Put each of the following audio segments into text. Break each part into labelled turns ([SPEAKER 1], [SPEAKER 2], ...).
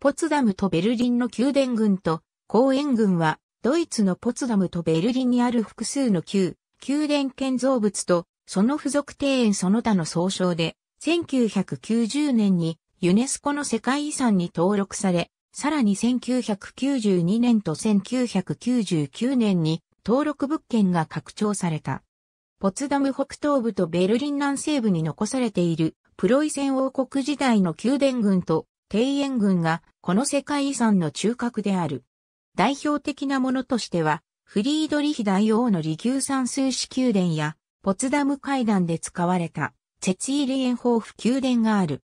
[SPEAKER 1] ポツダムとベルリンの宮殿群と公園群は、ドイツのポ
[SPEAKER 2] ツダムとベルリンにある複数の旧、宮殿建造物と、その付属庭園その他の総称で、1990年にユネスコの世界遺産に登録され、さらに1992年と1999年に登録物件が拡張された。ポツダム北東部とベルリン南西部に残されているプロイセン王国時代の宮殿群と庭園群がこの世界遺産の中核である。代表的なものとしては、フリードリヒ大王の利休算数式宮殿や、ポツダム階段で使われた、チェツィーリエンホーフ宮殿がある。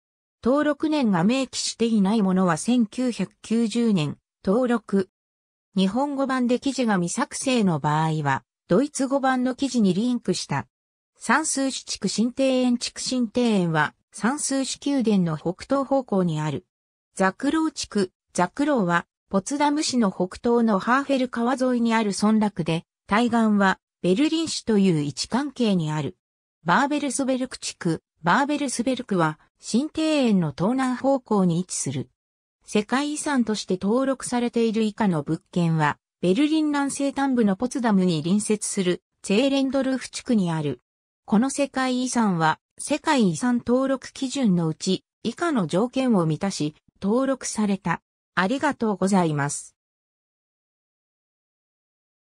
[SPEAKER 2] 登録年が明記していないものは1990年、登録。日本語版で記事が未作成の場合は、ドイツ語版の記事にリンクした。算数市地区新庭園地区新庭園は、算数市宮殿の北東方向にある。ザクロー地区、ザクローは、ポツダム市の北東のハーフェル川沿いにある村落で、対岸は、ベルリン市という位置関係にある。バーベルスベルク地区、バーベルスベルクは、新庭園の東南方向に位置する。世界遺産として登録されている以下の物件は、ベルリン南西端部のポツダムに隣接する、ツェーレンドルフ地区にある。この世界遺産は、世界遺産登録基準のうち、以下の条件を満たし、登
[SPEAKER 1] 録された。ありがとうございます。